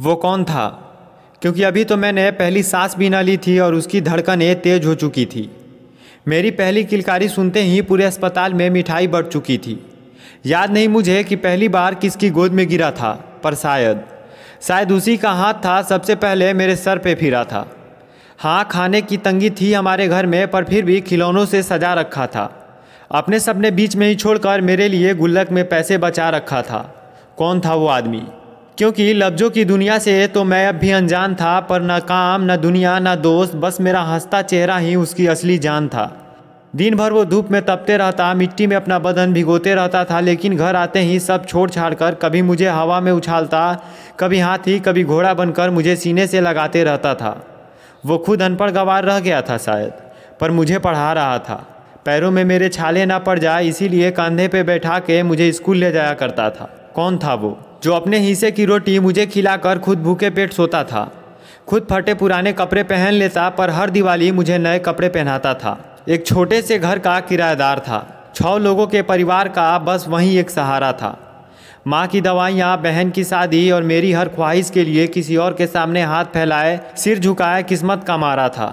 वो कौन था क्योंकि अभी तो मैंने पहली सांस भी ना ली थी और उसकी धड़कनें तेज हो चुकी थी मेरी पहली किलकारी सुनते ही पूरे अस्पताल में मिठाई बढ़ चुकी थी याद नहीं मुझे कि पहली बार किसकी गोद में गिरा था पर शायद शायद उसी का हाथ था सबसे पहले मेरे सर पे फिरा था हाँ खाने की तंगी थी हमारे घर में पर फिर भी खिलौनों से सजा रखा था अपने सपने बीच में ही छोड़कर मेरे लिए गुल्लक में पैसे बचा रखा था कौन था वो आदमी क्योंकि लफ्ज़ों की दुनिया से तो मैं अब भी अनजान था पर न काम न दुनिया न दोस्त बस मेरा हंसता चेहरा ही उसकी असली जान था दिन भर वो धूप में तपते रहता मिट्टी में अपना बदन भिगोते रहता था लेकिन घर आते ही सब छोड़ छाड़ कर कभी मुझे हवा में उछालता कभी हाथी कभी घोड़ा बनकर मुझे सीने से लगाते रहता था वो खुद अनपढ़ गवार रह गया था शायद पर मुझे पढ़ा रहा था पैरों में मेरे छाले ना पड़ जाए इसीलिए कंधे पे बैठा के मुझे स्कूल ले जाया करता था कौन था वो जो अपने हिस्से की रोटी मुझे खिलाकर खुद भूखे पेट सोता था खुद फटे पुराने कपड़े पहन लेता पर हर दिवाली मुझे नए कपड़े पहनाता था एक छोटे से घर का किराएदार था छः लोगों के परिवार का बस वहीं एक सहारा था माँ की दवाइयाँ बहन की शादी और मेरी हर ख्वाहिश के लिए किसी और के सामने हाथ फैलाए सिर झुकाए किस्मत का मारा था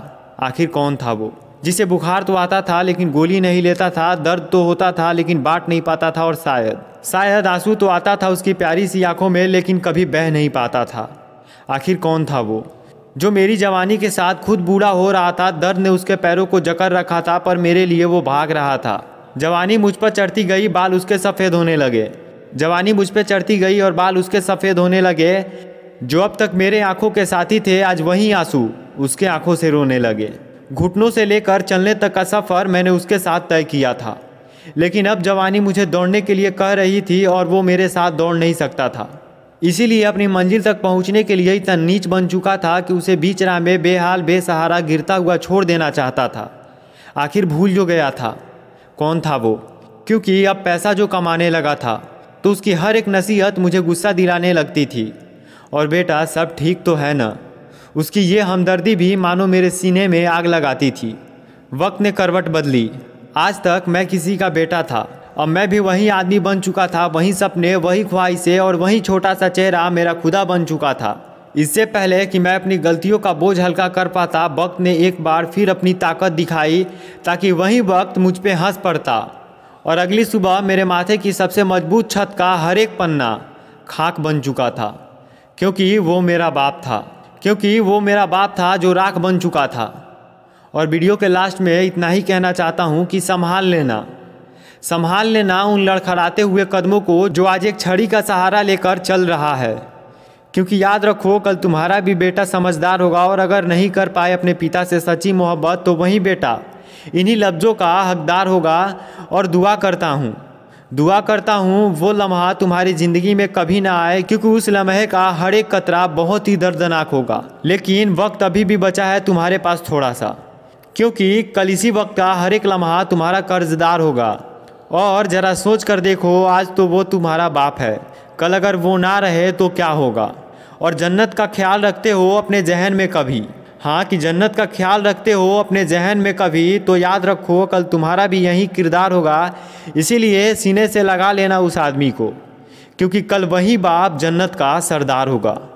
आखिर कौन था वो जिसे बुखार तो आता था लेकिन गोली नहीं लेता था दर्द तो होता था लेकिन बांट नहीं पाता था और शायद शायद आंसू तो आता था उसकी प्यारी सी आंखों में लेकिन कभी बह नहीं पाता था आखिर कौन था वो जो मेरी जवानी के साथ खुद बूढ़ा हो रहा था दर्द ने उसके पैरों को जकड़ रखा था पर मेरे लिए वो भाग रहा था जवानी मुझ पर चढ़ती गई बाल उसके सफ़ेद होने लगे जवानी मुझ पर चढ़ती गई और बाल उसके सफ़ेद होने लगे जो अब तक मेरे आंखों के साथी थे आज वही आंसू उसके आंखों से रोने लगे घुटनों से लेकर चलने तक का सफ़र मैंने उसके साथ तय किया था लेकिन अब जवानी मुझे दौड़ने के लिए कह रही थी और वो मेरे साथ दौड़ नहीं सकता था इसीलिए अपनी मंजिल तक पहुंचने के लिए इतना नीच बन चुका था कि उसे बीच राह में बेहाल बेसहारा गिरता हुआ छोड़ देना चाहता था आखिर भूल जो गया था कौन था वो क्योंकि अब पैसा जो कमाने लगा था तो उसकी हर एक नसीहत मुझे गुस्सा दिलाने लगती थी और बेटा सब ठीक तो है ना उसकी ये हमदर्दी भी मानो मेरे सीने में आग लगाती थी वक्त ने करवट बदली आज तक मैं किसी का बेटा था अब मैं भी वही आदमी बन चुका था वही सपने वही ख्वाहिशें और वही छोटा सा चेहरा मेरा खुदा बन चुका था इससे पहले कि मैं अपनी गलतियों का बोझ हल्का कर पाता वक्त ने एक बार फिर अपनी ताकत दिखाई ताकि वही वक्त मुझ पर हंस पड़ता और अगली सुबह मेरे माथे की सबसे मजबूत छत का हर एक पन्ना खाक बन चुका था क्योंकि वो मेरा बाप था क्योंकि वो मेरा बाप था जो राख बन चुका था और वीडियो के लास्ट में इतना ही कहना चाहता हूँ कि संभाल लेना संभाल लेना उन लड़खड़ाते हुए कदमों को जो आज एक छड़ी का सहारा लेकर चल रहा है क्योंकि याद रखो कल तुम्हारा भी बेटा समझदार होगा और अगर नहीं कर पाए अपने पिता से सच्ची मोहब्बत तो वही बेटा इन्हीं लफ्ज़ों का हकदार होगा और दुआ करता हूँ दुआ करता हूँ वो लम्हा तुम्हारी ज़िंदगी में कभी ना आए क्योंकि उस लम्हे का हर एक कतरा बहुत ही दर्दनाक होगा लेकिन वक्त अभी भी बचा है तुम्हारे पास थोड़ा सा क्योंकि कल इसी वक्त का हर एक लम्हा तुम्हारा कर्जदार होगा और ज़रा सोच कर देखो आज तो वो तुम्हारा बाप है कल अगर वो ना रहे तो क्या होगा और जन्नत का ख्याल रखते हो अपने जहन में कभी हाँ कि जन्नत का ख्याल रखते हो अपने जहन में कभी तो याद रखो कल तुम्हारा भी यही किरदार होगा इसीलिए सीने से लगा लेना उस आदमी को क्योंकि कल वही बाप जन्नत का सरदार होगा